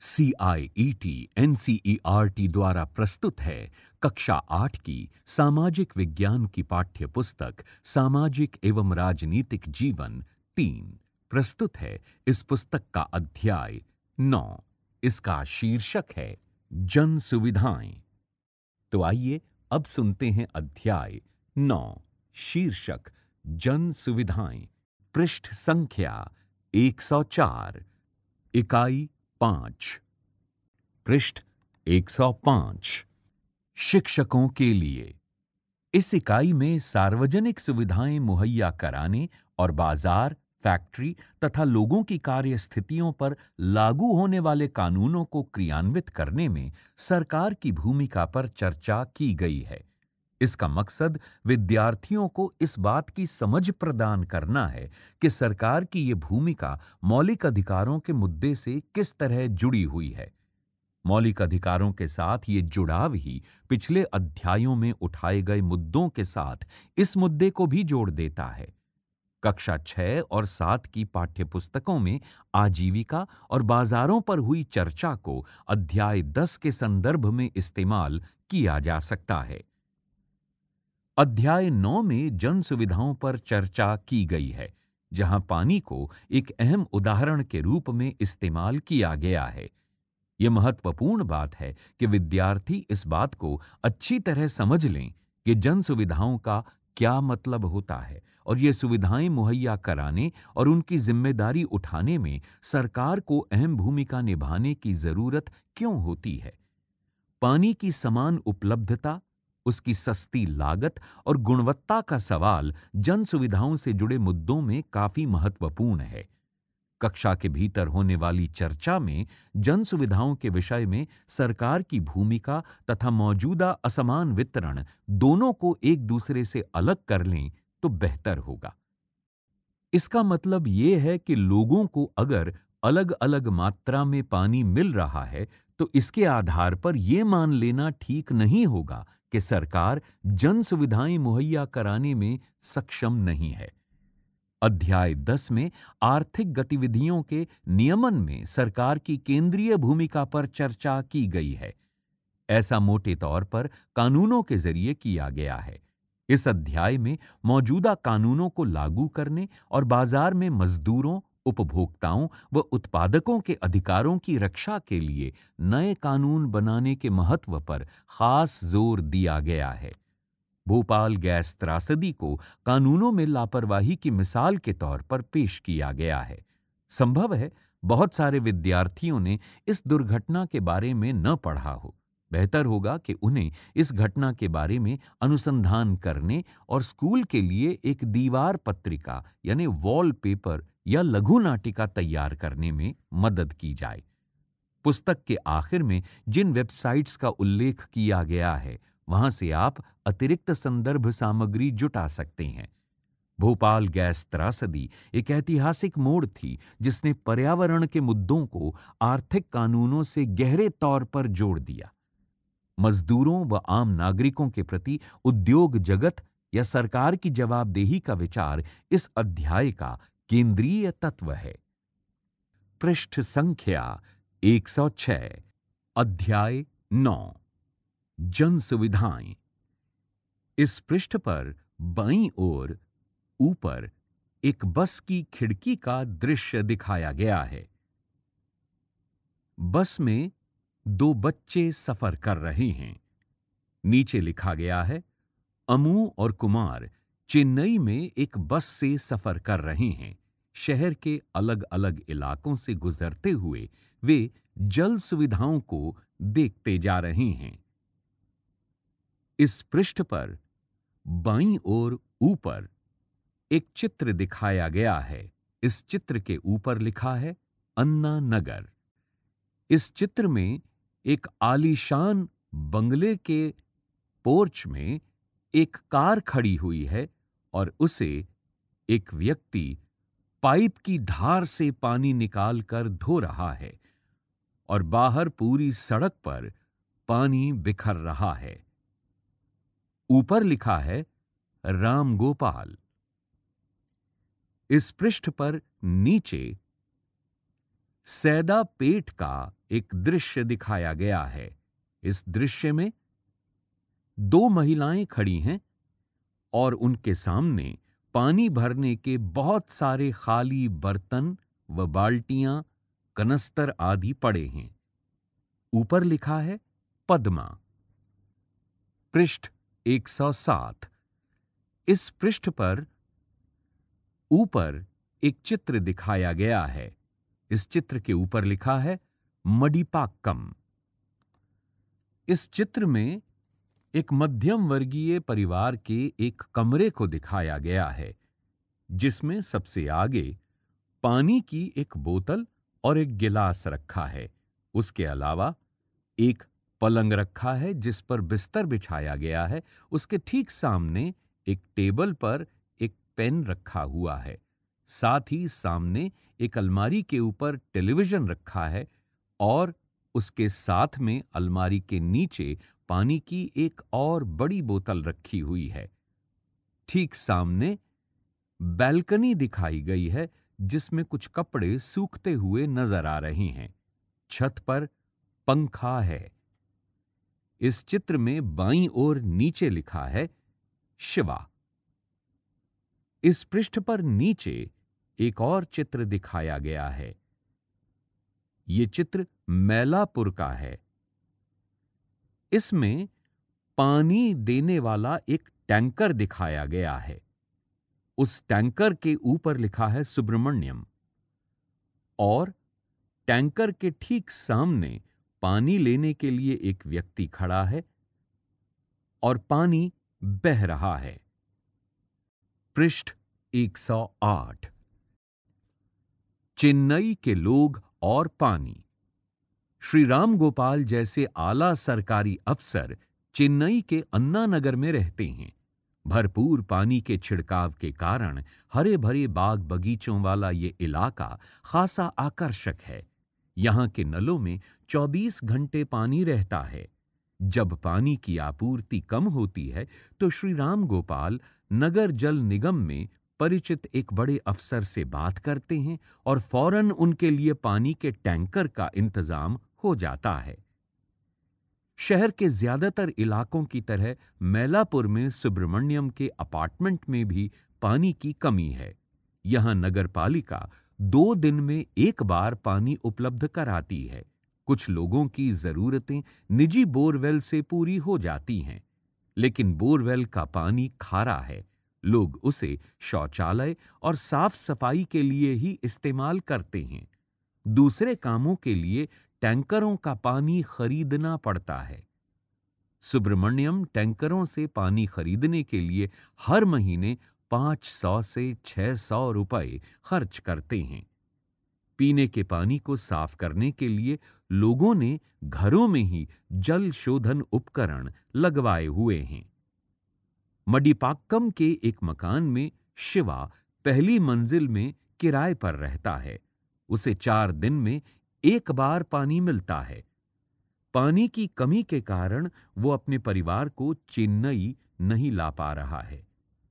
C I E T N C E R T द्वारा प्रस्तुत है कक्षा आठ की सामाजिक विज्ञान की पाठ्य पुस्तक सामाजिक एवं राजनीतिक जीवन तीन प्रस्तुत है इस पुस्तक का अध्याय नौ इसका शीर्षक है जन सुविधाएं तो आइए अब सुनते हैं अध्याय नौ शीर्षक जन सुविधाएं पृष्ठ संख्या 104 इकाई पांच पृष्ठ एक सौ पांच शिक्षकों के लिए इस इकाई में सार्वजनिक सुविधाएं मुहैया कराने और बाजार फैक्ट्री तथा लोगों की कार्य स्थितियों पर लागू होने वाले कानूनों को क्रियान्वित करने में सरकार की भूमिका पर चर्चा की गई है इसका मकसद विद्यार्थियों को इस बात की समझ प्रदान करना है कि सरकार की ये भूमिका मौलिक अधिकारों के मुद्दे से किस तरह जुड़ी हुई है मौलिक अधिकारों के साथ ये जुड़ाव ही पिछले अध्यायों में उठाए गए मुद्दों के साथ इस मुद्दे को भी जोड़ देता है कक्षा छह और सात की पाठ्य पुस्तकों में आजीविका और बाजारों पर हुई चर्चा को अध्याय दस के संदर्भ में इस्तेमाल किया जा सकता है अध्याय नौ में जन सुविधाओं पर चर्चा की गई है जहां पानी को एक अहम उदाहरण के रूप में इस्तेमाल किया गया है यह महत्वपूर्ण बात है कि विद्यार्थी इस बात को अच्छी तरह समझ लें कि जन सुविधाओं का क्या मतलब होता है और ये सुविधाएं मुहैया कराने और उनकी जिम्मेदारी उठाने में सरकार को अहम भूमिका निभाने की जरूरत क्यों होती है पानी की समान उपलब्धता उसकी सस्ती लागत और गुणवत्ता का सवाल जन सुविधाओं से जुड़े मुद्दों में काफी महत्वपूर्ण है कक्षा के भीतर होने वाली चर्चा में जन सुविधाओं के विषय में सरकार की भूमिका तथा मौजूदा असमान वितरण दोनों को एक दूसरे से अलग कर लें तो बेहतर होगा इसका मतलब ये है कि लोगों को अगर अलग अलग मात्रा में पानी मिल रहा है तो इसके आधार पर यह मान लेना ठीक नहीं होगा कि सरकार जन सुविधाएं मुहैया कराने में सक्षम नहीं है अध्याय 10 में आर्थिक गतिविधियों के नियमन में सरकार की केंद्रीय भूमिका पर चर्चा की गई है ऐसा मोटे तौर पर कानूनों के जरिए किया गया है इस अध्याय में मौजूदा कानूनों को लागू करने और बाजार में मजदूरों उपभोक्ताओं व उत्पादकों के अधिकारों की रक्षा के लिए नए कानून बनाने के महत्व पर खास जोर दिया गया है भोपाल गैस त्रासदी को कानूनों में लापरवाही की मिसाल के तौर पर पेश किया गया है संभव है बहुत सारे विद्यार्थियों ने इस दुर्घटना के बारे में न पढ़ा हो बेहतर होगा कि उन्हें इस घटना के बारे में अनुसंधान करने और स्कूल के लिए एक दीवार पत्रिका यानी वॉलपेपर या लघु नाटिका तैयार करने में मदद की जाए पुस्तक के आखिर में जिन वेबसाइट्स का उल्लेख किया गया है वहां से आप अतिरिक्त संदर्भ सामग्री जुटा सकते हैं भोपाल गैस त्रासदी एक ऐतिहासिक मोड़ थी जिसने पर्यावरण के मुद्दों को आर्थिक कानूनों से गहरे तौर पर जोड़ दिया मजदूरों व आम नागरिकों के प्रति उद्योग जगत या सरकार की जवाबदेही का विचार इस अध्याय का केंद्रीय तत्व है पृष्ठ संख्या 106 अध्याय 9 जन सुविधाएं इस पृष्ठ पर बाईं ओर ऊपर एक बस की खिड़की का दृश्य दिखाया गया है बस में दो बच्चे सफर कर रहे हैं नीचे लिखा गया है अमू और कुमार चेन्नई में एक बस से सफर कर रहे हैं शहर के अलग अलग इलाकों से गुजरते हुए वे जल सुविधाओं को देखते जा रहे हैं इस पृष्ठ पर बाई ओर ऊपर एक चित्र दिखाया गया है इस चित्र के ऊपर लिखा है अन्ना नगर इस चित्र में एक आलीशान बंगले के पोर्च में एक कार खड़ी हुई है और उसे एक व्यक्ति पाइप की धार से पानी निकालकर धो रहा है और बाहर पूरी सड़क पर पानी बिखर रहा है ऊपर लिखा है राम गोपाल इस पृष्ठ पर नीचे सैदा पेट का एक दृश्य दिखाया गया है इस दृश्य में दो महिलाएं खड़ी हैं और उनके सामने पानी भरने के बहुत सारे खाली बर्तन व बाल्टियां कनस्तर आदि पड़े हैं ऊपर लिखा है पद्मा पृष्ठ 107 इस पृष्ठ पर ऊपर एक चित्र दिखाया गया है इस चित्र के ऊपर लिखा है मडिपाक्कम इस चित्र में एक मध्यम वर्गीय परिवार के एक कमरे को दिखाया गया है जिसमें सबसे आगे पानी की एक बोतल और एक गिलास रखा है उसके अलावा एक पलंग रखा है जिस पर बिस्तर बिछाया गया है उसके ठीक सामने एक टेबल पर एक पेन रखा हुआ है साथ ही सामने एक अलमारी के ऊपर टेलीविजन रखा है और उसके साथ में अलमारी के नीचे पानी की एक और बड़ी बोतल रखी हुई है ठीक सामने बैल्कनी दिखाई गई है जिसमें कुछ कपड़े सूखते हुए नजर आ रहे हैं छत पर पंखा है इस चित्र में बाईं ओर नीचे लिखा है शिवा इस पृष्ठ पर नीचे एक और चित्र दिखाया गया है ये चित्र मैलापुर का है इसमें पानी देने वाला एक टैंकर दिखाया गया है उस टैंकर के ऊपर लिखा है सुब्रमण्यम और टैंकर के ठीक सामने पानी लेने के लिए एक व्यक्ति खड़ा है और पानी बह रहा है पृष्ठ 108 चेन्नई के लोग और पानी श्री राम गोपाल जैसे आला सरकारी अफसर चेन्नई के अन्ना नगर में रहते हैं भरपूर पानी के छिड़काव के कारण हरे भरे बाग बगीचों वाला ये इलाका खासा आकर्षक है यहाँ के नलों में 24 घंटे पानी रहता है जब पानी की आपूर्ति कम होती है तो श्री राम गोपाल नगर जल निगम में परिचित एक बड़े अफसर से बात करते हैं और फौरन उनके लिए पानी के टैंकर का इंतजाम हो जाता है शहर के ज्यादातर इलाकों की तरह मैलापुर में सुब्रमण्यम के अपार्टमेंट में भी पानी की कमी है यहां नगर पालिका दो दिन में एक बार पानी उपलब्ध कराती है कुछ लोगों की जरूरतें निजी बोरवेल से पूरी हो जाती हैं लेकिन बोरवेल का पानी खारा है लोग उसे शौचालय और साफ सफाई के लिए ही इस्तेमाल करते हैं दूसरे कामों के लिए टैंकरों का पानी खरीदना पड़ता है सुब्रमण्यम टैंकरों से पानी खरीदने के लिए हर महीने 500 से 600 रुपए खर्च करते हैं पीने के पानी को साफ करने के लिए लोगों ने घरों में ही जल शोधन उपकरण लगवाए हुए हैं मडिपाक्कम के एक मकान में शिवा पहली मंजिल में किराए पर रहता है उसे चार दिन में एक बार पानी मिलता है पानी की कमी के कारण वो अपने परिवार को चेन्नई नहीं ला पा रहा है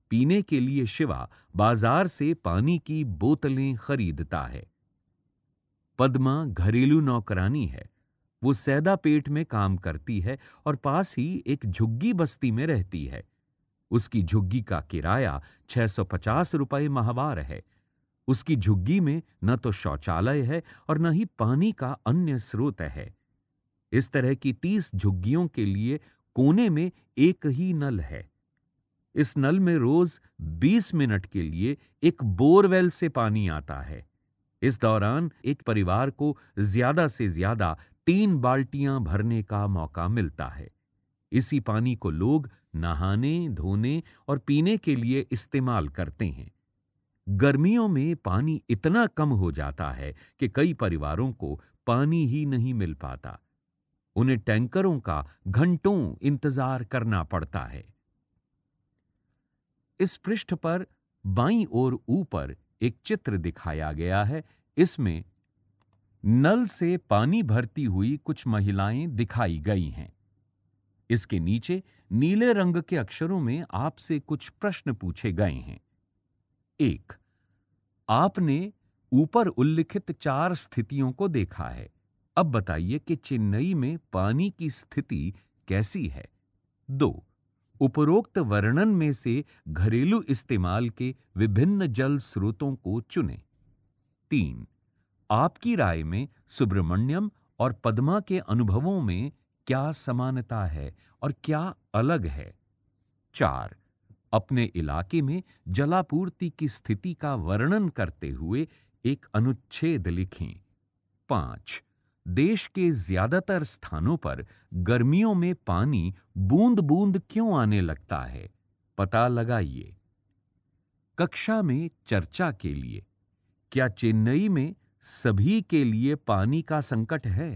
पीने के लिए शिवा बाजार से पानी की बोतलें खरीदता है पद्मा घरेलू नौकरानी है वो सैदा पेट में काम करती है और पास ही एक झुग्गी बस्ती में रहती है उसकी झुग्गी का किराया 650 रुपए माहवार है उसकी झुग्गी में न तो शौचालय है और न ही पानी का अन्य स्रोत है इस तरह की तीस झुग्गियों के लिए कोने में एक ही नल है इस नल में रोज बीस मिनट के लिए एक बोरवेल से पानी आता है इस दौरान एक परिवार को ज्यादा से ज्यादा तीन बाल्टियां भरने का मौका मिलता है इसी पानी को लोग नहाने धोने और पीने के लिए इस्तेमाल करते हैं गर्मियों में पानी इतना कम हो जाता है कि कई परिवारों को पानी ही नहीं मिल पाता उन्हें टैंकरों का घंटों इंतजार करना पड़ता है इस पृष्ठ पर बाई ओर ऊपर एक चित्र दिखाया गया है इसमें नल से पानी भरती हुई कुछ महिलाएं दिखाई गई हैं इसके नीचे नीले रंग के अक्षरों में आपसे कुछ प्रश्न पूछे गए हैं एक आपने ऊपर उल्लिखित चार स्थितियों को देखा है अब बताइए कि चेन्नई में पानी की स्थिति कैसी है दो उपरोक्त वर्णन में से घरेलू इस्तेमाल के विभिन्न जल स्रोतों को चुनें तीन आपकी राय में सुब्रमण्यम और पद्मा के अनुभवों में क्या समानता है और क्या अलग है चार अपने इलाके में जलापूर्ति की स्थिति का वर्णन करते हुए एक अनुच्छेद लिखें पांच देश के ज्यादातर स्थानों पर गर्मियों में पानी बूंद बूंद क्यों आने लगता है पता लगाइए कक्षा में चर्चा के लिए क्या चेन्नई में सभी के लिए पानी का संकट है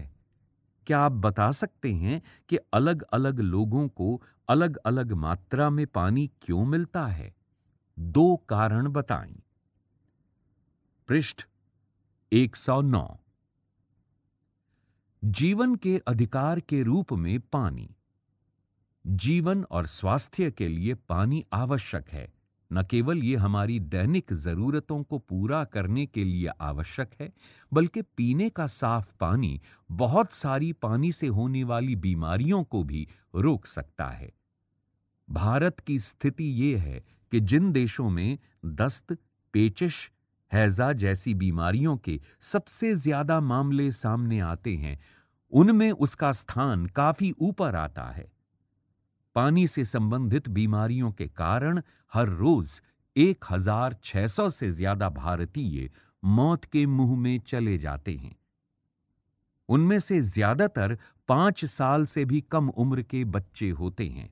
क्या आप बता सकते हैं कि अलग अलग लोगों को अलग अलग मात्रा में पानी क्यों मिलता है दो कारण बताएं पृष्ठ 109 जीवन के अधिकार के रूप में पानी जीवन और स्वास्थ्य के लिए पानी आवश्यक है न केवल ये हमारी दैनिक ज़रूरतों को पूरा करने के लिए आवश्यक है बल्कि पीने का साफ पानी बहुत सारी पानी से होने वाली बीमारियों को भी रोक सकता है भारत की स्थिति ये है कि जिन देशों में दस्त पेचिश हैजा जैसी बीमारियों के सबसे ज्यादा मामले सामने आते हैं उनमें उसका स्थान काफी ऊपर आता है पानी से संबंधित बीमारियों के कारण हर रोज 1600 से ज्यादा भारतीय मौत के मुंह में चले जाते हैं उनमें से ज्यादातर पांच साल से भी कम उम्र के बच्चे होते हैं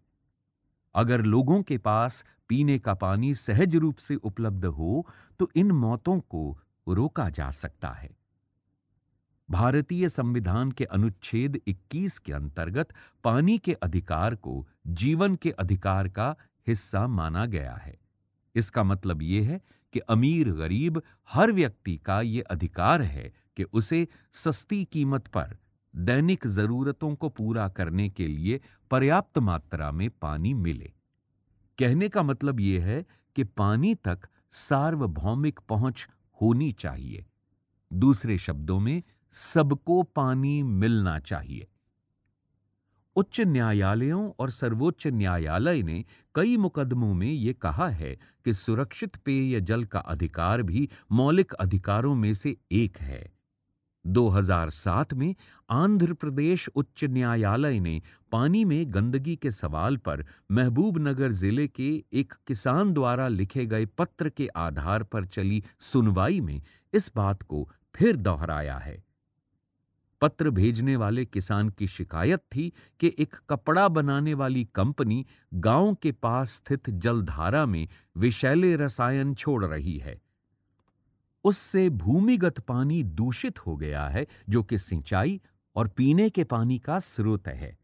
अगर लोगों के पास पीने का पानी सहज रूप से उपलब्ध हो तो इन मौतों को रोका जा सकता है भारतीय संविधान के अनुच्छेद 21 के अंतर्गत पानी के अधिकार को जीवन के अधिकार का हिस्सा माना गया है इसका मतलब यह है कि अमीर गरीब हर व्यक्ति का ये अधिकार है कि उसे सस्ती कीमत पर दैनिक जरूरतों को पूरा करने के लिए पर्याप्त मात्रा में पानी मिले कहने का मतलब यह है कि पानी तक सार्वभौमिक पहुंच होनी चाहिए दूसरे शब्दों में सबको पानी मिलना चाहिए उच्च न्यायालयों और सर्वोच्च न्यायालय ने कई मुकदमों में यह कहा है कि सुरक्षित पेय जल का अधिकार भी मौलिक अधिकारों में से एक है 2007 में आंध्र प्रदेश उच्च न्यायालय ने पानी में गंदगी के सवाल पर महबूबनगर जिले के एक किसान द्वारा लिखे गए पत्र के आधार पर चली सुनवाई में इस बात को फिर दोहराया है पत्र भेजने वाले किसान की शिकायत थी कि एक कपड़ा बनाने वाली कंपनी गांव के पास स्थित जलधारा में विषैले रसायन छोड़ रही है उससे भूमिगत पानी दूषित हो गया है जो कि सिंचाई और पीने के पानी का स्रोत है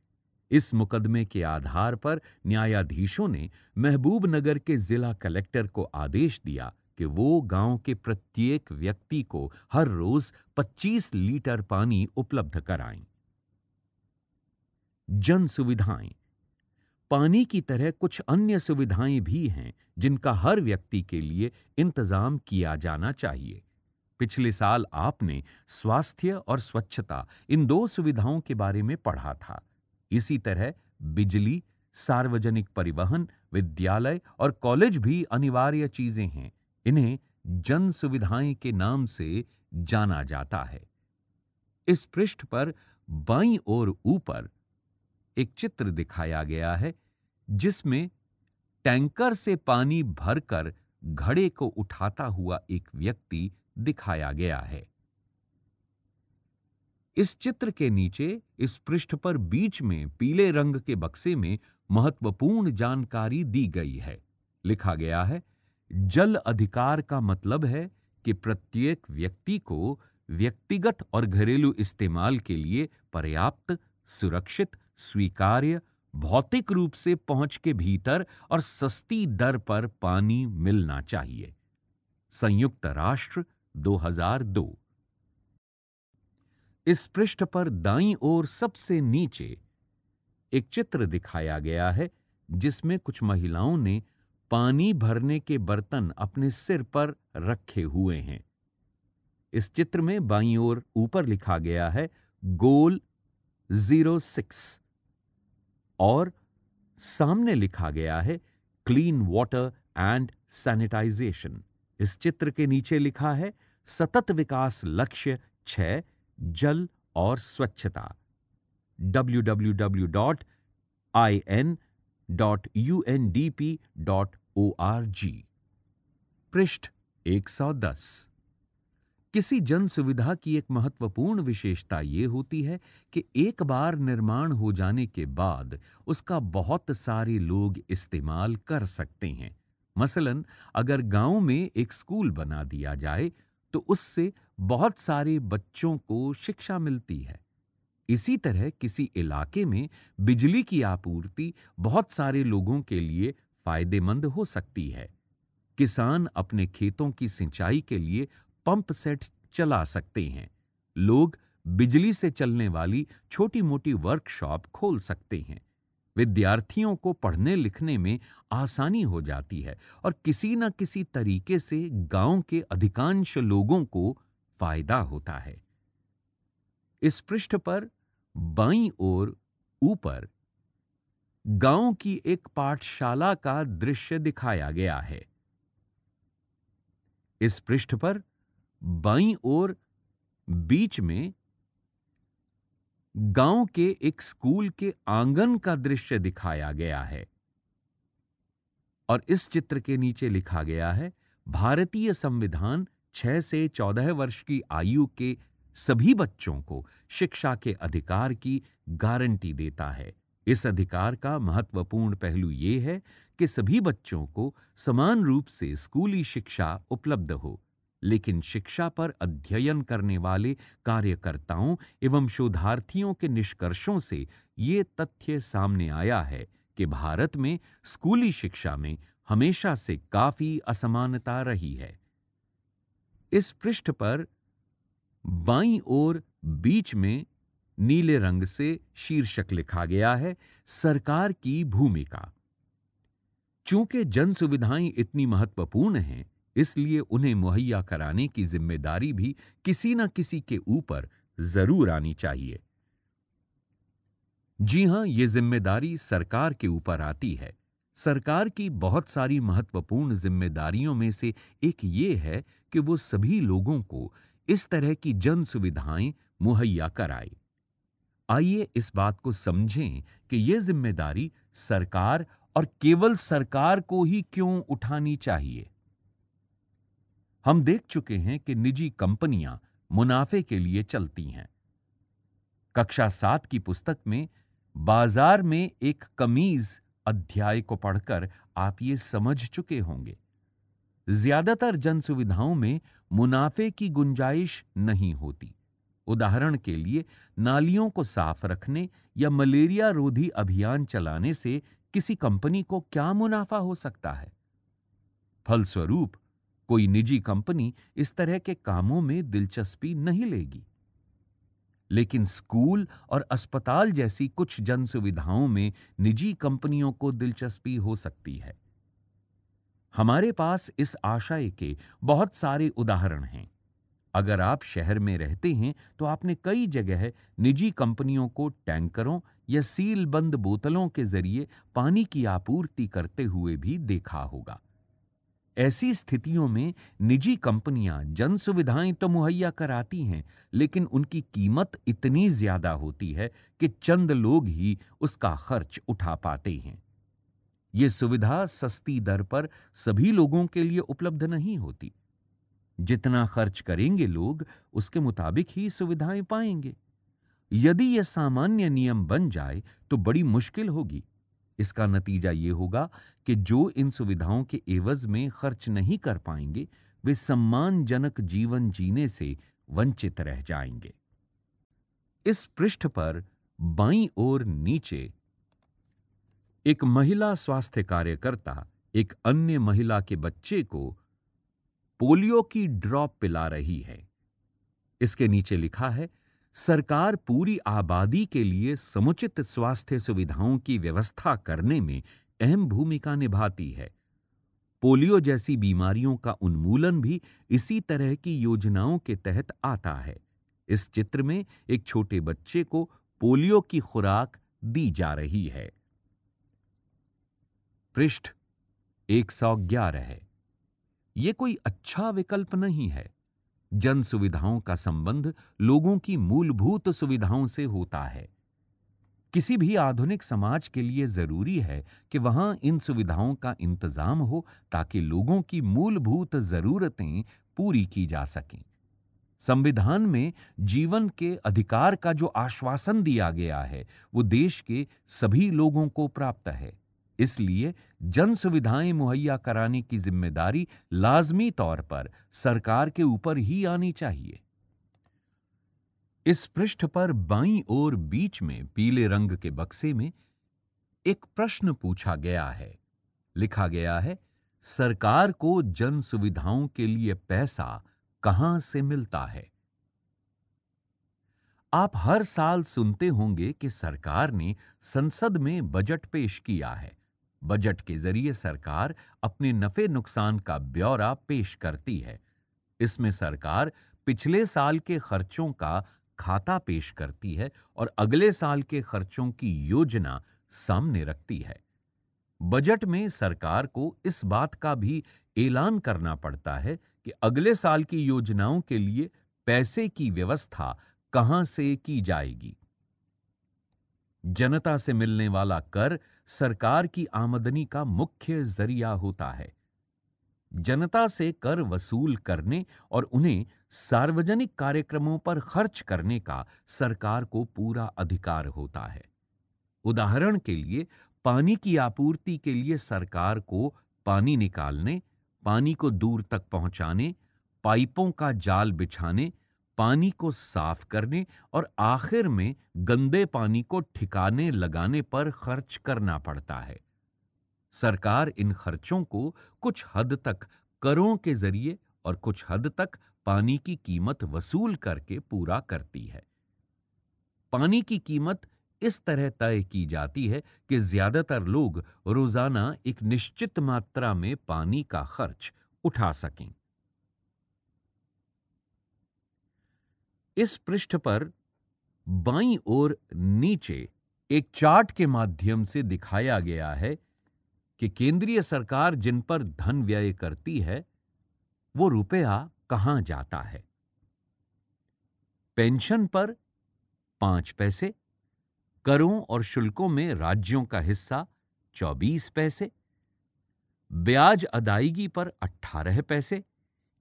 इस मुकदमे के आधार पर न्यायाधीशों ने महबूबनगर के जिला कलेक्टर को आदेश दिया कि वो गांव के प्रत्येक व्यक्ति को हर रोज 25 लीटर पानी उपलब्ध कराएं जन सुविधाएं पानी की तरह कुछ अन्य सुविधाएं भी हैं जिनका हर व्यक्ति के लिए इंतजाम किया जाना चाहिए पिछले साल आपने स्वास्थ्य और स्वच्छता इन दो सुविधाओं के बारे में पढ़ा था इसी तरह बिजली सार्वजनिक परिवहन विद्यालय और कॉलेज भी अनिवार्य चीजें हैं इन्हें जन सुविधाएं के नाम से जाना जाता है इस पृष्ठ पर बाईं ओर ऊपर एक चित्र दिखाया गया है जिसमें टैंकर से पानी भरकर घड़े को उठाता हुआ एक व्यक्ति दिखाया गया है इस चित्र के नीचे इस पृष्ठ पर बीच में पीले रंग के बक्से में महत्वपूर्ण जानकारी दी गई है लिखा गया है जल अधिकार का मतलब है कि प्रत्येक व्यक्ति को व्यक्तिगत और घरेलू इस्तेमाल के लिए पर्याप्त सुरक्षित स्वीकार्य भौतिक रूप से पहुंच के भीतर और सस्ती दर पर पानी मिलना चाहिए संयुक्त राष्ट्र 2002 इस पृष्ठ पर दाईं ओर सबसे नीचे एक चित्र दिखाया गया है जिसमें कुछ महिलाओं ने पानी भरने के बर्तन अपने सिर पर रखे हुए हैं इस चित्र में बाई ओर ऊपर लिखा गया है गोल जीरो सिक्स और सामने लिखा गया है क्लीन वाटर एंड सैनिटाइजेशन इस चित्र के नीचे लिखा है सतत विकास लक्ष्य छ जल और स्वच्छता W W W dot I N dot U N D P dot O R G पृष्ठ 110 किसी जन सुविधा की एक महत्वपूर्ण विशेषता ये होती है कि एक बार निर्माण हो जाने के बाद उसका बहुत सारे लोग इस्तेमाल कर सकते हैं मसलन अगर गांव में एक स्कूल बना दिया जाए तो उससे बहुत सारे बच्चों को शिक्षा मिलती है इसी तरह किसी इलाके में बिजली की आपूर्ति बहुत सारे लोगों के लिए फायदेमंद हो सकती है किसान अपने खेतों की सिंचाई के लिए पंप सेट चला सकते हैं लोग बिजली से चलने वाली छोटी मोटी वर्कशॉप खोल सकते हैं विद्यार्थियों को पढ़ने लिखने में आसानी हो जाती है और किसी न किसी तरीके से गांव के अधिकांश लोगों को फायदा होता है इस पृष्ठ पर बाईं ओर ऊपर गांव की एक पाठशाला का दृश्य दिखाया गया है इस पृष्ठ पर बाई और बीच में गांव के एक स्कूल के आंगन का दृश्य दिखाया गया है और इस चित्र के नीचे लिखा गया है भारतीय संविधान 6 से 14 वर्ष की आयु के सभी बच्चों को शिक्षा के अधिकार की गारंटी देता है इस अधिकार का महत्वपूर्ण पहलू ये है कि सभी बच्चों को समान रूप से स्कूली शिक्षा उपलब्ध हो लेकिन शिक्षा पर अध्ययन करने वाले कार्यकर्ताओं एवं शोधार्थियों के निष्कर्षों से ये तथ्य सामने आया है कि भारत में स्कूली शिक्षा में हमेशा से काफी असमानता रही है इस पृष्ठ पर बाईं ओर बीच में नीले रंग से शीर्षक लिखा गया है सरकार की भूमिका चूंकि जन सुविधाएं इतनी महत्वपूर्ण हैं इसलिए उन्हें मुहैया कराने की जिम्मेदारी भी किसी न किसी के ऊपर जरूर आनी चाहिए जी हां यह जिम्मेदारी सरकार के ऊपर आती है सरकार की बहुत सारी महत्वपूर्ण जिम्मेदारियों में से एक ये है कि वो सभी लोगों को इस तरह की जन सुविधाएं मुहैया कराए आइए इस बात को समझें कि ये जिम्मेदारी सरकार और केवल सरकार को ही क्यों उठानी चाहिए हम देख चुके हैं कि निजी कंपनियां मुनाफे के लिए चलती हैं कक्षा सात की पुस्तक में बाजार में एक कमीज अध्याय को पढ़कर आप ये समझ चुके होंगे ज्यादातर जन सुविधाओं में मुनाफे की गुंजाइश नहीं होती उदाहरण के लिए नालियों को साफ रखने या मलेरिया रोधी अभियान चलाने से किसी कंपनी को क्या मुनाफा हो सकता है फलस्वरूप कोई निजी कंपनी इस तरह के कामों में दिलचस्पी नहीं लेगी लेकिन स्कूल और अस्पताल जैसी कुछ जन सुविधाओं में निजी कंपनियों को दिलचस्पी हो सकती है हमारे पास इस आशय के बहुत सारे उदाहरण हैं अगर आप शहर में रहते हैं तो आपने कई जगह निजी कंपनियों को टैंकरों या सीलबंद बोतलों के जरिए पानी की आपूर्ति करते हुए भी देखा होगा ऐसी स्थितियों में निजी कंपनियां जन सुविधाएं तो मुहैया कराती हैं लेकिन उनकी कीमत इतनी ज्यादा होती है कि चंद लोग ही उसका खर्च उठा पाते हैं ये सुविधा सस्ती दर पर सभी लोगों के लिए उपलब्ध नहीं होती जितना खर्च करेंगे लोग उसके मुताबिक ही सुविधाएं पाएंगे यदि यह सामान्य नियम बन जाए तो बड़ी मुश्किल होगी इसका नतीजा ये होगा कि जो इन सुविधाओं के एवज में खर्च नहीं कर पाएंगे वे सम्मानजनक जीवन जीने से वंचित रह जाएंगे इस पृष्ठ पर बाई और नीचे एक महिला स्वास्थ्य कार्यकर्ता एक अन्य महिला के बच्चे को पोलियो की ड्रॉप पिला रही है इसके नीचे लिखा है सरकार पूरी आबादी के लिए समुचित स्वास्थ्य सुविधाओं की व्यवस्था करने में अहम भूमिका निभाती है पोलियो जैसी बीमारियों का उन्मूलन भी इसी तरह की योजनाओं के तहत आता है इस चित्र में एक छोटे बच्चे को पोलियो की खुराक दी जा रही है पृष्ठ 111 है ये कोई अच्छा विकल्प नहीं है जन सुविधाओं का संबंध लोगों की मूलभूत सुविधाओं से होता है किसी भी आधुनिक समाज के लिए जरूरी है कि वहां इन सुविधाओं का इंतजाम हो ताकि लोगों की मूलभूत जरूरतें पूरी की जा सकें संविधान में जीवन के अधिकार का जो आश्वासन दिया गया है वो देश के सभी लोगों को प्राप्त है इसलिए जन सुविधाएं मुहैया कराने की जिम्मेदारी लाजमी तौर पर सरकार के ऊपर ही आनी चाहिए इस पृष्ठ पर बाईं ओर बीच में पीले रंग के बक्से में एक प्रश्न पूछा गया है लिखा गया है सरकार को जन सुविधाओं के लिए पैसा कहां से मिलता है आप हर साल सुनते होंगे कि सरकार ने संसद में बजट पेश किया है बजट के जरिए सरकार अपने नफे नुकसान का ब्यौरा पेश करती है इसमें सरकार पिछले साल के खर्चों का खाता पेश करती है और अगले साल के खर्चों की योजना सामने रखती है बजट में सरकार को इस बात का भी ऐलान करना पड़ता है कि अगले साल की योजनाओं के लिए पैसे की व्यवस्था कहां से की जाएगी जनता से मिलने वाला कर सरकार की आमदनी का मुख्य जरिया होता है जनता से कर वसूल करने और उन्हें सार्वजनिक कार्यक्रमों पर खर्च करने का सरकार को पूरा अधिकार होता है उदाहरण के लिए पानी की आपूर्ति के लिए सरकार को पानी निकालने पानी को दूर तक पहुंचाने पाइपों का जाल बिछाने पानी को साफ करने और आखिर में गंदे पानी को ठिकाने लगाने पर खर्च करना पड़ता है सरकार इन खर्चों को कुछ हद तक करों के जरिए और कुछ हद तक पानी की कीमत वसूल करके पूरा करती है पानी की कीमत इस तरह तय की जाती है कि ज्यादातर लोग रोजाना एक निश्चित मात्रा में पानी का खर्च उठा सकें इस पृष्ठ पर बाईं ओर नीचे एक चार्ट के माध्यम से दिखाया गया है कि केंद्रीय सरकार जिन पर धन व्यय करती है वो रुपया कहां जाता है पेंशन पर पांच पैसे करों और शुल्कों में राज्यों का हिस्सा चौबीस पैसे ब्याज अदायगी पर अट्ठारह पैसे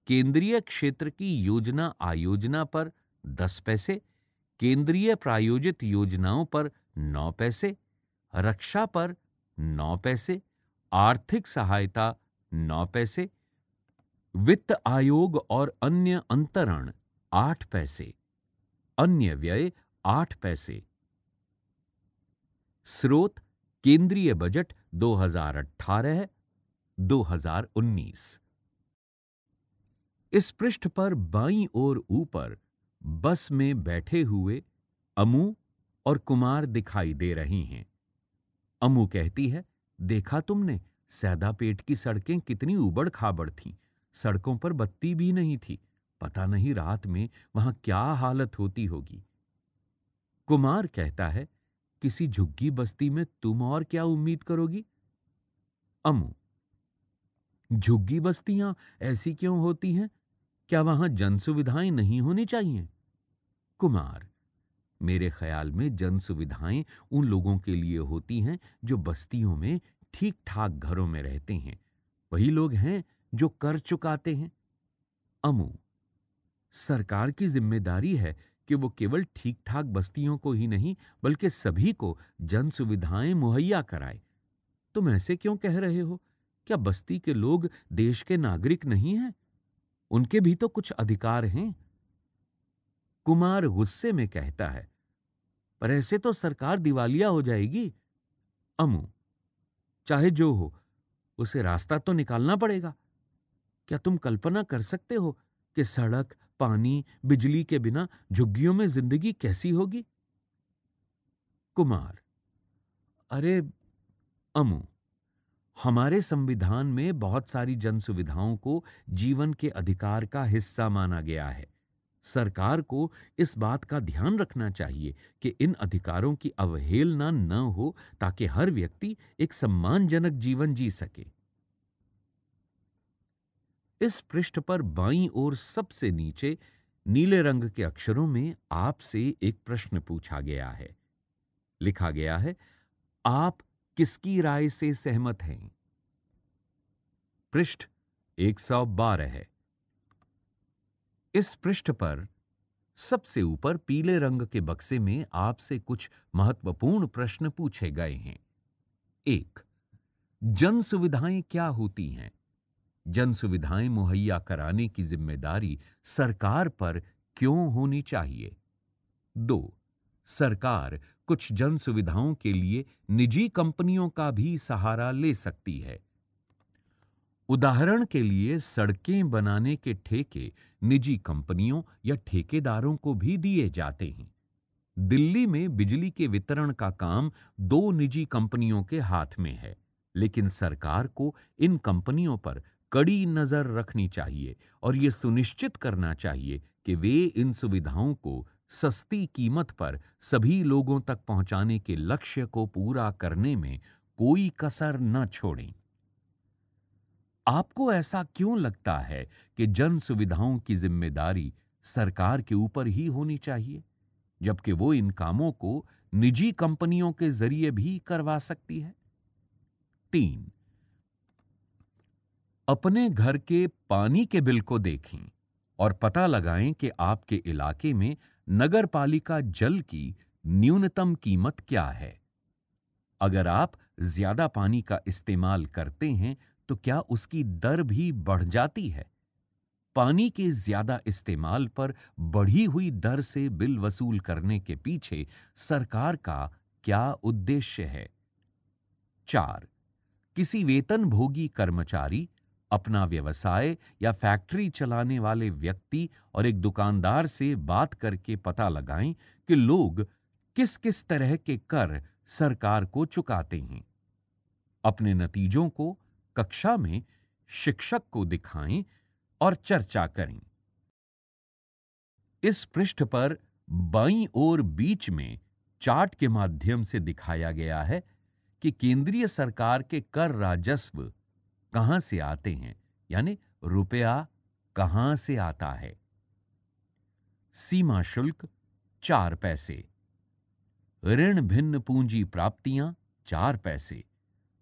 केंद्रीय क्षेत्र की योजना आयोजना पर दस पैसे केंद्रीय प्रायोजित योजनाओं पर नौ पैसे रक्षा पर नौ पैसे आर्थिक सहायता नौ पैसे वित्त आयोग और अन्य अंतरण आठ पैसे अन्य व्यय आठ पैसे स्रोत केंद्रीय बजट 2018 2019 इस पृष्ठ पर बाईं ओर ऊपर बस में बैठे हुए अमू और कुमार दिखाई दे रही हैं अमू कहती है देखा तुमने पेट की सड़कें कितनी उबड़ खाबड़ थीं सड़कों पर बत्ती भी नहीं थी पता नहीं रात में वहां क्या हालत होती होगी कुमार कहता है किसी झुग्गी बस्ती में तुम और क्या उम्मीद करोगी अमू झुग्गी बस्तियां ऐसी क्यों होती हैं क्या वहां जन सुविधाएं नहीं होनी चाहिए कुमार मेरे ख्याल में जन सुविधाएं उन लोगों के लिए होती हैं जो बस्तियों में ठीक ठाक घरों में रहते हैं वही लोग हैं जो कर चुकाते हैं अमू सरकार की जिम्मेदारी है कि वो केवल ठीक ठाक बस्तियों को ही नहीं बल्कि सभी को जन सुविधाएं मुहैया कराए तुम ऐसे क्यों कह रहे हो क्या बस्ती के लोग देश के नागरिक नहीं हैं उनके भी तो कुछ अधिकार हैं कुमार गुस्से में कहता है पर ऐसे तो सरकार दिवालिया हो जाएगी अमु चाहे जो हो उसे रास्ता तो निकालना पड़ेगा क्या तुम कल्पना कर सकते हो कि सड़क पानी बिजली के बिना झुग्गियों में जिंदगी कैसी होगी कुमार अरे अमू हमारे संविधान में बहुत सारी जन सुविधाओं को जीवन के अधिकार का हिस्सा माना गया है सरकार को इस बात का ध्यान रखना चाहिए कि इन अधिकारों की अवहेलना न हो ताकि हर व्यक्ति एक सम्मानजनक जीवन जी सके इस पृष्ठ पर बाईं ओर सबसे नीचे नीले रंग के अक्षरों में आपसे एक प्रश्न पूछा गया है लिखा गया है आप किसकी राय से सहमत हैं पृष्ठ 112 है इस पृष्ठ पर सबसे ऊपर पीले रंग के बक्से में आपसे कुछ महत्वपूर्ण प्रश्न पूछे गए हैं एक जन सुविधाएं क्या होती हैं जन सुविधाएं मुहैया कराने की जिम्मेदारी सरकार पर क्यों होनी चाहिए दो सरकार कुछ जन सुविधाओं के लिए निजी कंपनियों का भी सहारा ले सकती है उदाहरण के लिए सड़कें बनाने के ठेके निजी कंपनियों या ठेकेदारों को भी दिए जाते हैं दिल्ली में बिजली के वितरण का काम दो निजी कंपनियों के हाथ में है लेकिन सरकार को इन कंपनियों पर कड़ी नज़र रखनी चाहिए और ये सुनिश्चित करना चाहिए कि वे इन सुविधाओं को सस्ती कीमत पर सभी लोगों तक पहुंचाने के लक्ष्य को पूरा करने में कोई कसर न छोड़ें आपको ऐसा क्यों लगता है कि जन सुविधाओं की जिम्मेदारी सरकार के ऊपर ही होनी चाहिए जबकि वो इन कामों को निजी कंपनियों के जरिए भी करवा सकती है तीन अपने घर के पानी के बिल को देखें और पता लगाएं कि आपके इलाके में नगर पालिका जल की न्यूनतम कीमत क्या है अगर आप ज्यादा पानी का इस्तेमाल करते हैं तो क्या उसकी दर भी बढ़ जाती है पानी के ज्यादा इस्तेमाल पर बढ़ी हुई दर से बिल वसूल करने के पीछे सरकार का क्या उद्देश्य है चार किसी वेतन भोगी कर्मचारी अपना व्यवसाय या फैक्ट्री चलाने वाले व्यक्ति और एक दुकानदार से बात करके पता लगाएं कि लोग किस किस तरह के कर सरकार को चुकाते हैं अपने नतीजों को कक्षा में शिक्षक को दिखाएं और चर्चा करें इस पृष्ठ पर बाई ओर बीच में चार्ट के माध्यम से दिखाया गया है कि केंद्रीय सरकार के कर राजस्व कहां से आते हैं यानी रुपया कहां से आता है सीमा शुल्क चार पैसे ऋण भिन्न पूंजी प्राप्तियां चार पैसे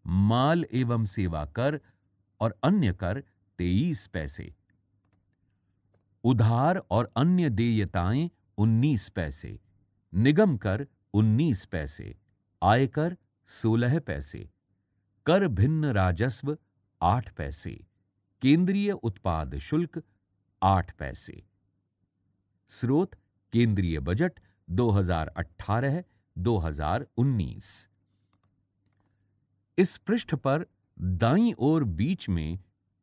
माल एवं सेवा कर और अन्य कर तेईस पैसे उधार और अन्य देयताएं उन्नीस पैसे निगम कर उन्नीस पैसे आयकर सोलह पैसे कर भिन्न राजस्व आठ पैसे केंद्रीय उत्पाद शुल्क आठ पैसे स्रोत केंद्रीय बजट 2018-2019 इस पृष्ठ पर दाई ओर बीच में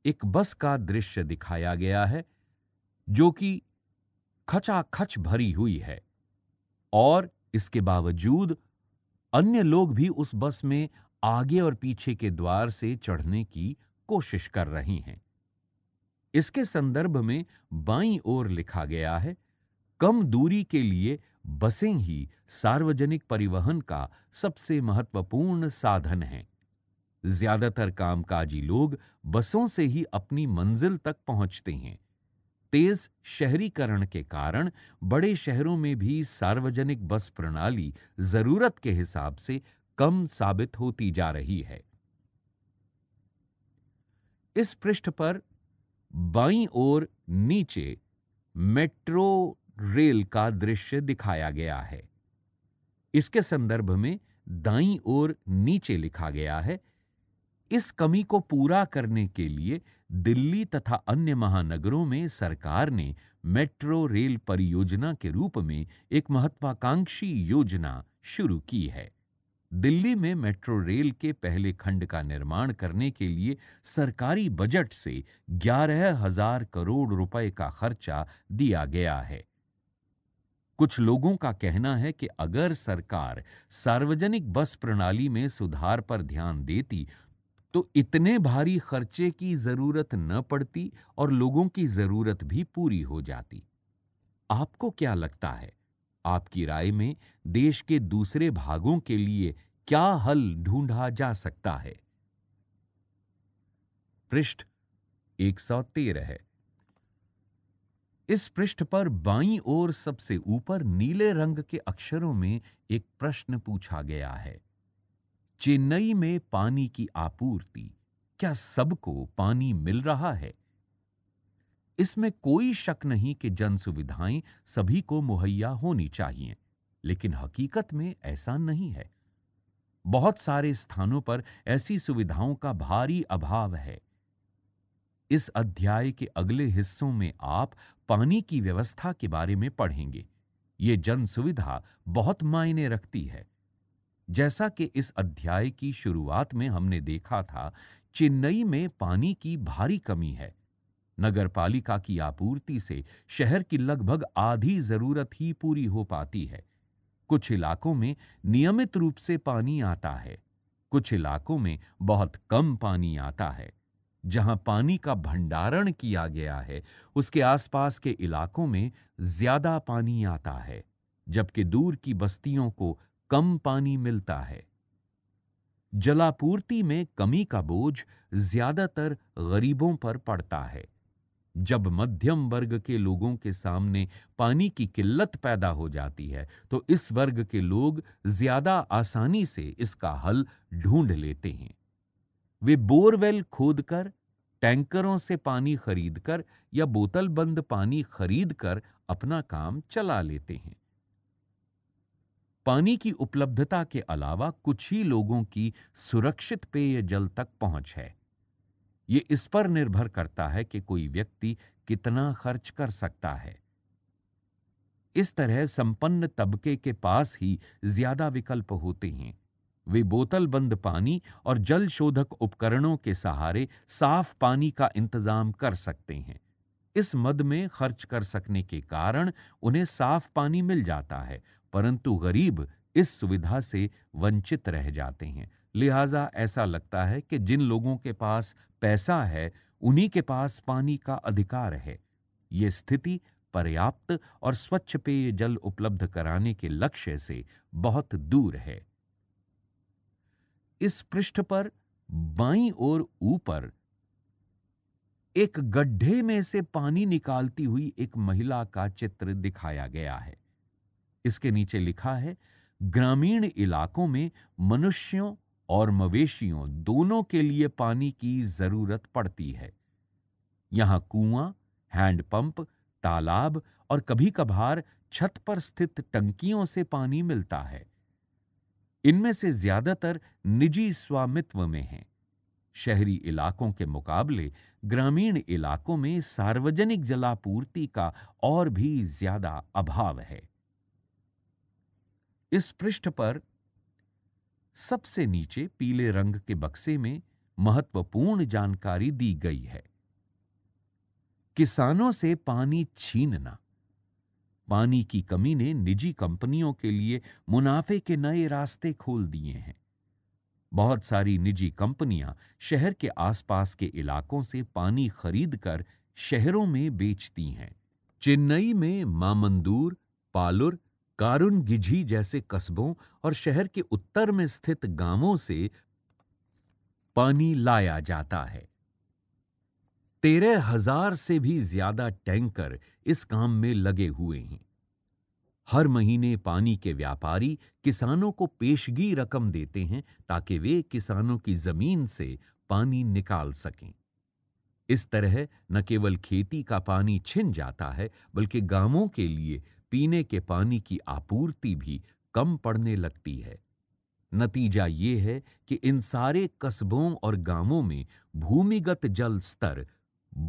एक बस का दृश्य दिखाया गया है जो कि खचाखच भरी हुई है और इसके बावजूद अन्य लोग भी उस बस में आगे और पीछे के द्वार से चढ़ने की कोशिश कर रही हैं इसके संदर्भ में बाई ओर लिखा गया है कम दूरी के लिए बसें ही सार्वजनिक परिवहन का सबसे महत्वपूर्ण साधन हैं ज्यादातर कामकाजी लोग बसों से ही अपनी मंजिल तक पहुंचते हैं तेज शहरीकरण के कारण बड़े शहरों में भी सार्वजनिक बस प्रणाली जरूरत के हिसाब से कम साबित होती जा रही है इस पृष्ठ पर बाईं ओर नीचे मेट्रो रेल का दृश्य दिखाया गया है इसके संदर्भ में दाईं ओर नीचे लिखा गया है इस कमी को पूरा करने के लिए दिल्ली तथा अन्य महानगरों में सरकार ने मेट्रो रेल परियोजना के रूप में एक महत्वाकांक्षी योजना शुरू की है दिल्ली में मेट्रो रेल के पहले खंड का निर्माण करने के लिए सरकारी बजट से ग्यारह हजार करोड़ रुपए का खर्चा दिया गया है कुछ लोगों का कहना है कि अगर सरकार सार्वजनिक बस प्रणाली में सुधार पर ध्यान देती तो इतने भारी खर्चे की ज़रूरत न पड़ती और लोगों की ज़रूरत भी पूरी हो जाती आपको क्या लगता है आपकी राय में देश के दूसरे भागों के लिए क्या हल ढूंढा जा सकता है पृष्ठ 113 है इस पृष्ठ पर बाईं ओर सबसे ऊपर नीले रंग के अक्षरों में एक प्रश्न पूछा गया है चेन्नई में पानी की आपूर्ति क्या सबको पानी मिल रहा है इसमें कोई शक नहीं कि जन सुविधाएं सभी को मुहैया होनी चाहिए लेकिन हकीकत में ऐसा नहीं है बहुत सारे स्थानों पर ऐसी सुविधाओं का भारी अभाव है इस अध्याय के अगले हिस्सों में आप पानी की व्यवस्था के बारे में पढ़ेंगे ये जन सुविधा बहुत मायने रखती है जैसा कि इस अध्याय की शुरुआत में हमने देखा था चेन्नई में पानी की भारी कमी है नगरपालिका की आपूर्ति से शहर की लगभग आधी जरूरत ही पूरी हो पाती है कुछ इलाकों में नियमित रूप से पानी आता है कुछ इलाकों में बहुत कम पानी आता है जहां पानी का भंडारण किया गया है उसके आसपास के इलाकों में ज्यादा पानी आता है जबकि दूर की बस्तियों को कम पानी मिलता है जलापूर्ति में कमी का बोझ ज्यादातर गरीबों पर पड़ता है जब मध्यम वर्ग के लोगों के सामने पानी की किल्लत पैदा हो जाती है तो इस वर्ग के लोग ज्यादा आसानी से इसका हल ढूंढ लेते हैं वे बोरवेल खोदकर टैंकरों से पानी खरीदकर या बोतल बंद पानी खरीदकर अपना काम चला लेते हैं पानी की उपलब्धता के अलावा कुछ ही लोगों की सुरक्षित पेय जल तक पहुंच है ये इस पर निर्भर करता है कि कोई व्यक्ति कितना खर्च कर सकता है इस तरह संपन्न तबके के पास ही ज्यादा विकल्प होते हैं वे बोतल बंद पानी और जल शोधक उपकरणों के सहारे साफ पानी का इंतजाम कर सकते हैं इस मद में खर्च कर सकने के कारण उन्हें साफ पानी मिल जाता है परंतु गरीब इस सुविधा से वंचित रह जाते हैं लिहाजा ऐसा लगता है कि जिन लोगों के पास पैसा है उन्हीं के पास पानी का अधिकार है ये स्थिति पर्याप्त और स्वच्छ पेय जल उपलब्ध कराने के लक्ष्य से बहुत दूर है इस पृष्ठ पर बाई और ऊपर एक गड्ढे में से पानी निकालती हुई एक महिला का चित्र दिखाया गया है इसके नीचे लिखा है ग्रामीण इलाकों में मनुष्यों और मवेशियों दोनों के लिए पानी की जरूरत पड़ती है यहां कुआं हैंडपंप तालाब और कभी कभार छत पर स्थित टंकियों से पानी मिलता है इनमें से ज्यादातर निजी स्वामित्व में हैं शहरी इलाकों के मुकाबले ग्रामीण इलाकों में सार्वजनिक जलापूर्ति का और भी ज्यादा अभाव है इस पृष्ठ पर सबसे नीचे पीले रंग के बक्से में महत्वपूर्ण जानकारी दी गई है किसानों से पानी छीनना पानी की कमी ने निजी कंपनियों के लिए मुनाफे के नए रास्ते खोल दिए हैं बहुत सारी निजी कंपनियां शहर के आसपास के इलाकों से पानी खरीदकर शहरों में बेचती हैं चेन्नई में मामंदूर पालुर कारुन गिझी जैसे कस्बों और शहर के उत्तर में स्थित गांवों से पानी लाया जाता है तेरह हजार से भी ज्यादा टैंकर इस काम में लगे हुए हैं हर महीने पानी के व्यापारी किसानों को पेशगी रकम देते हैं ताकि वे किसानों की जमीन से पानी निकाल सकें इस तरह न केवल खेती का पानी छिन जाता है बल्कि गांवों के लिए पीने के पानी की आपूर्ति भी कम पड़ने लगती है नतीजा ये है कि इन सारे कस्बों और गांवों में भूमिगत जल स्तर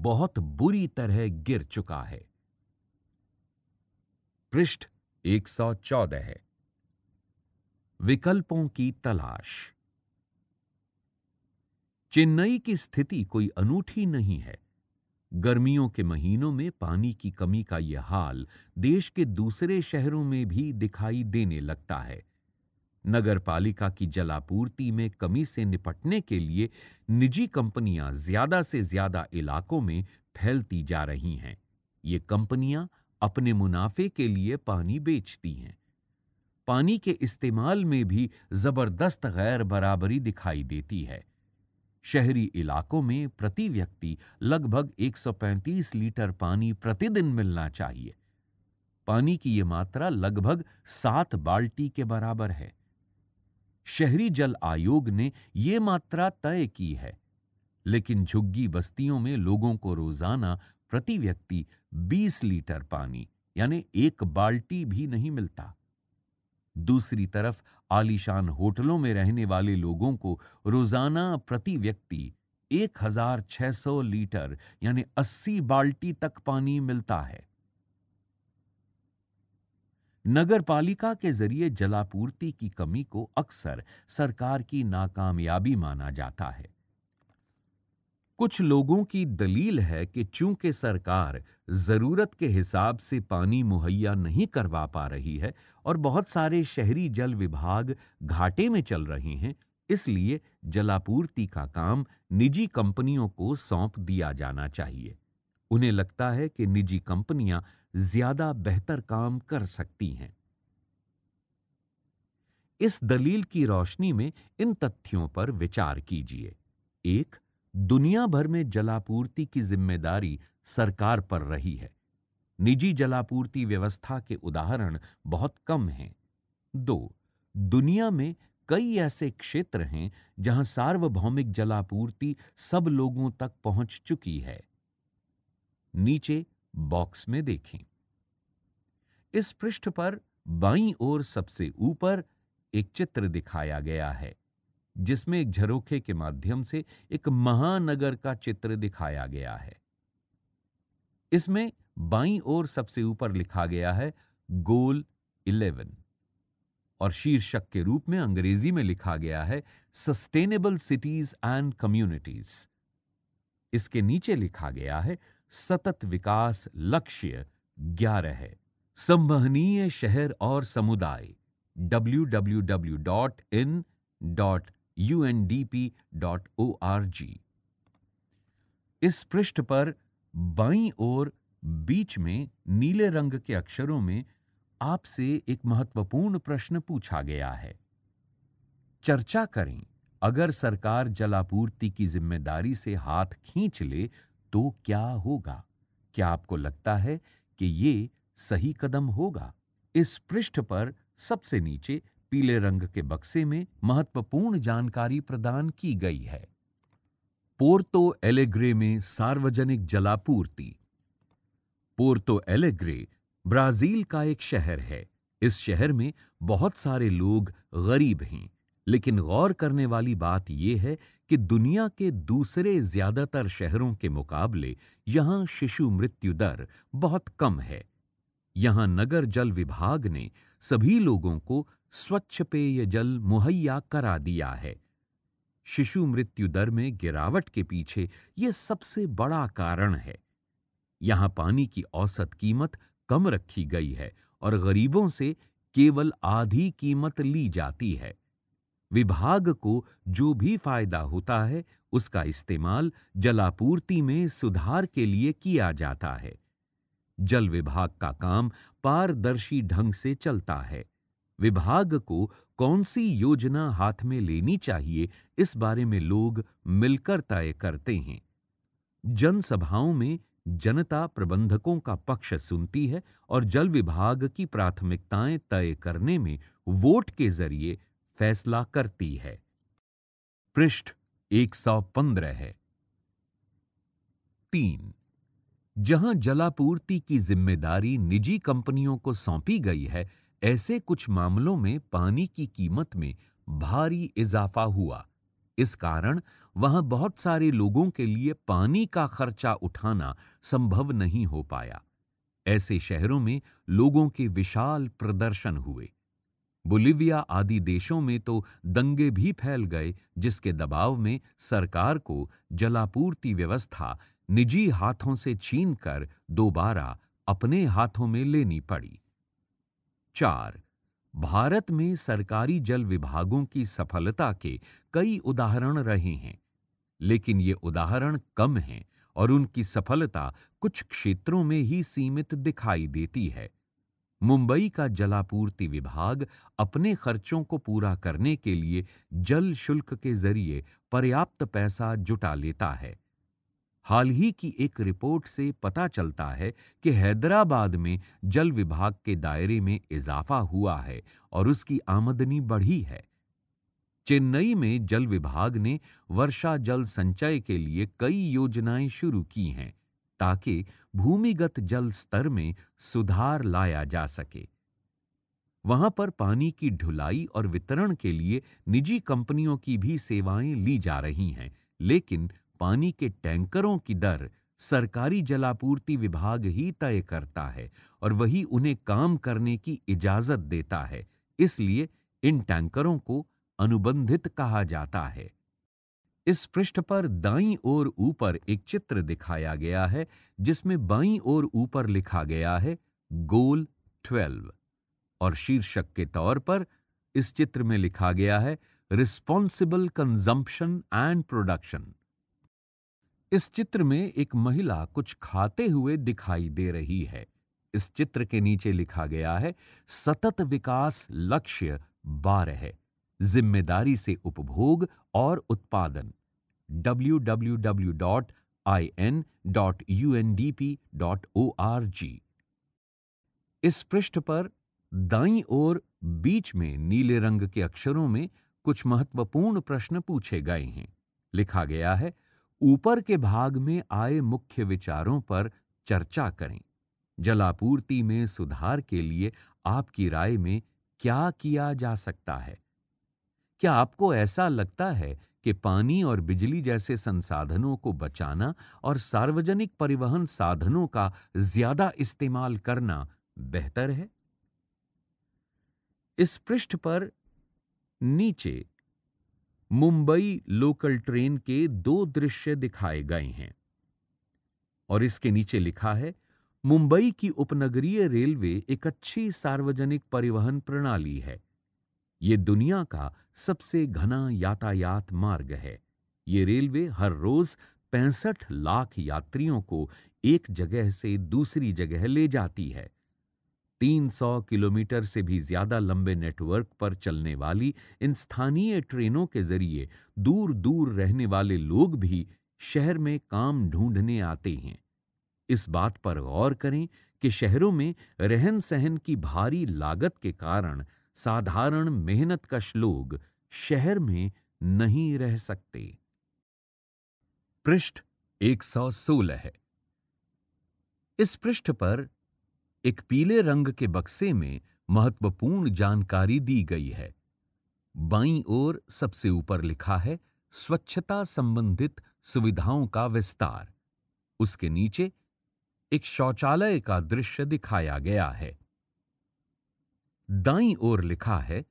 बहुत बुरी तरह गिर चुका है पृष्ठ 114 है विकल्पों की तलाश चेन्नई की स्थिति कोई अनूठी नहीं है गर्मियों के महीनों में पानी की कमी का यह हाल देश के दूसरे शहरों में भी दिखाई देने लगता है नगर पालिका की जलापूर्ति में कमी से निपटने के लिए निजी कंपनियां ज्यादा से ज्यादा इलाकों में फैलती जा रही हैं ये कंपनियां अपने मुनाफे के लिए पानी बेचती हैं पानी के इस्तेमाल में भी जबरदस्त गैर बराबरी दिखाई देती है शहरी इलाकों में प्रति व्यक्ति लगभग 135 लीटर पानी प्रतिदिन मिलना चाहिए पानी की यह मात्रा लगभग सात बाल्टी के बराबर है शहरी जल आयोग ने यह मात्रा तय की है लेकिन झुग्गी बस्तियों में लोगों को रोजाना प्रति व्यक्ति 20 लीटर पानी यानी एक बाल्टी भी नहीं मिलता दूसरी तरफ आलीशान होटलों में रहने वाले लोगों को रोजाना प्रति व्यक्ति 1600 लीटर यानी 80 बाल्टी तक पानी मिलता है नगर पालिका के जरिए जलापूर्ति की कमी को अक्सर सरकार की नाकामयाबी माना जाता है कुछ लोगों की दलील है कि चूंकि सरकार ज़रूरत के हिसाब से पानी मुहैया नहीं करवा पा रही है और बहुत सारे शहरी जल विभाग घाटे में चल रहे हैं इसलिए जलापूर्ति का काम निजी कंपनियों को सौंप दिया जाना चाहिए उन्हें लगता है कि निजी कंपनियां ज्यादा बेहतर काम कर सकती हैं इस दलील की रोशनी में इन तथ्यों पर विचार कीजिए एक दुनिया भर में जलापूर्ति की जिम्मेदारी सरकार पर रही है निजी जलापूर्ति व्यवस्था के उदाहरण बहुत कम हैं दो दुनिया में कई ऐसे क्षेत्र हैं जहां सार्वभौमिक जलापूर्ति सब लोगों तक पहुंच चुकी है नीचे बॉक्स में देखें इस पृष्ठ पर बाईं ओर सबसे ऊपर एक चित्र दिखाया गया है जिसमें एक झरोखे के माध्यम से एक महानगर का चित्र दिखाया गया है इसमें बाई ओर सबसे ऊपर लिखा गया है गोल इलेवन और शीर्षक के रूप में अंग्रेजी में लिखा गया है सस्टेनेबल सिटीज एंड कम्युनिटीज इसके नीचे लिखा गया है सतत विकास लक्ष्य ग्यारह है संवहनीय शहर और समुदाय W W W dot in dot undp.org इस पृष्ठ पर बाईं ओर बीच में नीले रंग के अक्षरों में आपसे एक महत्वपूर्ण प्रश्न पूछा गया है चर्चा करें अगर सरकार जलापूर्ति की जिम्मेदारी से हाथ खींच ले तो क्या होगा क्या आपको लगता है कि ये सही कदम होगा इस पृष्ठ पर सबसे नीचे पीले रंग के बक्से में महत्वपूर्ण जानकारी प्रदान की गई है पोर्टो एलेग्रे में सार्वजनिक जलापूर्ति पोर्टो एलेग्रे ब्राजील का एक शहर है इस शहर में बहुत सारे लोग गरीब हैं लेकिन गौर करने वाली बात यह है कि दुनिया के दूसरे ज्यादातर शहरों के मुकाबले यहां शिशु मृत्यु दर बहुत कम है यहां नगर जल विभाग ने सभी लोगों को स्वच्छ पेय जल मुहैया करा दिया है शिशु मृत्यु दर में गिरावट के पीछे यह सबसे बड़ा कारण है यहां पानी की औसत कीमत कम रखी गई है और गरीबों से केवल आधी कीमत ली जाती है विभाग को जो भी फायदा होता है उसका इस्तेमाल जलापूर्ति में सुधार के लिए किया जाता है जल विभाग का काम पारदर्शी ढंग से चलता है विभाग को कौन सी योजना हाथ में लेनी चाहिए इस बारे में लोग मिलकर तय करते हैं जनसभाओं में जनता प्रबंधकों का पक्ष सुनती है और जल विभाग की प्राथमिकताएं तय करने में वोट के जरिए फैसला करती है पृष्ठ 115 है तीन जहां जलापूर्ति की जिम्मेदारी निजी कंपनियों को सौंपी गई है ऐसे कुछ मामलों में पानी की कीमत में भारी इजाफा हुआ इस कारण वहां बहुत सारे लोगों के लिए पानी का खर्चा उठाना संभव नहीं हो पाया ऐसे शहरों में लोगों के विशाल प्रदर्शन हुए बोलिविया आदि देशों में तो दंगे भी फैल गए जिसके दबाव में सरकार को जलापूर्ति व्यवस्था निजी हाथों से छीनकर दोबारा अपने हाथों में लेनी पड़ी चार भारत में सरकारी जल विभागों की सफलता के कई उदाहरण रहे हैं लेकिन ये उदाहरण कम हैं और उनकी सफलता कुछ क्षेत्रों में ही सीमित दिखाई देती है मुंबई का जलापूर्ति विभाग अपने खर्चों को पूरा करने के लिए जल शुल्क के जरिए पर्याप्त पैसा जुटा लेता है हाल ही की एक रिपोर्ट से पता चलता है कि हैदराबाद में जल विभाग के दायरे में इजाफा हुआ है और उसकी आमदनी बढ़ी है चेन्नई में जल विभाग ने वर्षा जल संचय के लिए कई योजनाएं शुरू की हैं ताकि भूमिगत जल स्तर में सुधार लाया जा सके वहां पर पानी की ढुलाई और वितरण के लिए निजी कंपनियों की भी सेवाएं ली जा रही हैं लेकिन पानी के टैंकरों की दर सरकारी जलापूर्ति विभाग ही तय करता है और वही उन्हें काम करने की इजाजत देता है इसलिए इन टैंकरों को अनुबंधित कहा जाता है इस पृष्ठ पर दाई ओर ऊपर एक चित्र दिखाया गया है जिसमें बाई ओर ऊपर लिखा गया है गोल ट्वेल्व और शीर्षक के तौर पर इस चित्र में लिखा गया है रिस्पॉन्सिबल कंजम्पशन एंड प्रोडक्शन इस चित्र में एक महिला कुछ खाते हुए दिखाई दे रही है इस चित्र के नीचे लिखा गया है सतत विकास लक्ष्य बारह है जिम्मेदारी से उपभोग और उत्पादन www.in.undp.org इस पृष्ठ पर दाई और बीच में नीले रंग के अक्षरों में कुछ महत्वपूर्ण प्रश्न पूछे गए हैं लिखा गया है ऊपर के भाग में आए मुख्य विचारों पर चर्चा करें जलापूर्ति में सुधार के लिए आपकी राय में क्या किया जा सकता है क्या आपको ऐसा लगता है कि पानी और बिजली जैसे संसाधनों को बचाना और सार्वजनिक परिवहन साधनों का ज्यादा इस्तेमाल करना बेहतर है इस पृष्ठ पर नीचे मुंबई लोकल ट्रेन के दो दृश्य दिखाए गए हैं और इसके नीचे लिखा है मुंबई की उपनगरीय रेलवे एक अच्छी सार्वजनिक परिवहन प्रणाली है ये दुनिया का सबसे घना यातायात मार्ग है ये रेलवे हर रोज पैंसठ लाख यात्रियों को एक जगह से दूसरी जगह ले जाती है 300 किलोमीटर से भी ज़्यादा लंबे नेटवर्क पर चलने वाली इन स्थानीय ट्रेनों के ज़रिए दूर दूर रहने वाले लोग भी शहर में काम ढूंढने आते हैं इस बात पर गौर करें कि शहरों में रहन सहन की भारी लागत के कारण साधारण मेहनत कश लोग शहर में नहीं रह सकते पृष्ठ 116 है इस पृष्ठ पर एक पीले रंग के बक्से में महत्वपूर्ण जानकारी दी गई है बाई ओर सबसे ऊपर लिखा है स्वच्छता संबंधित सुविधाओं का विस्तार उसके नीचे एक शौचालय का दृश्य दिखाया गया है दाई ओर लिखा है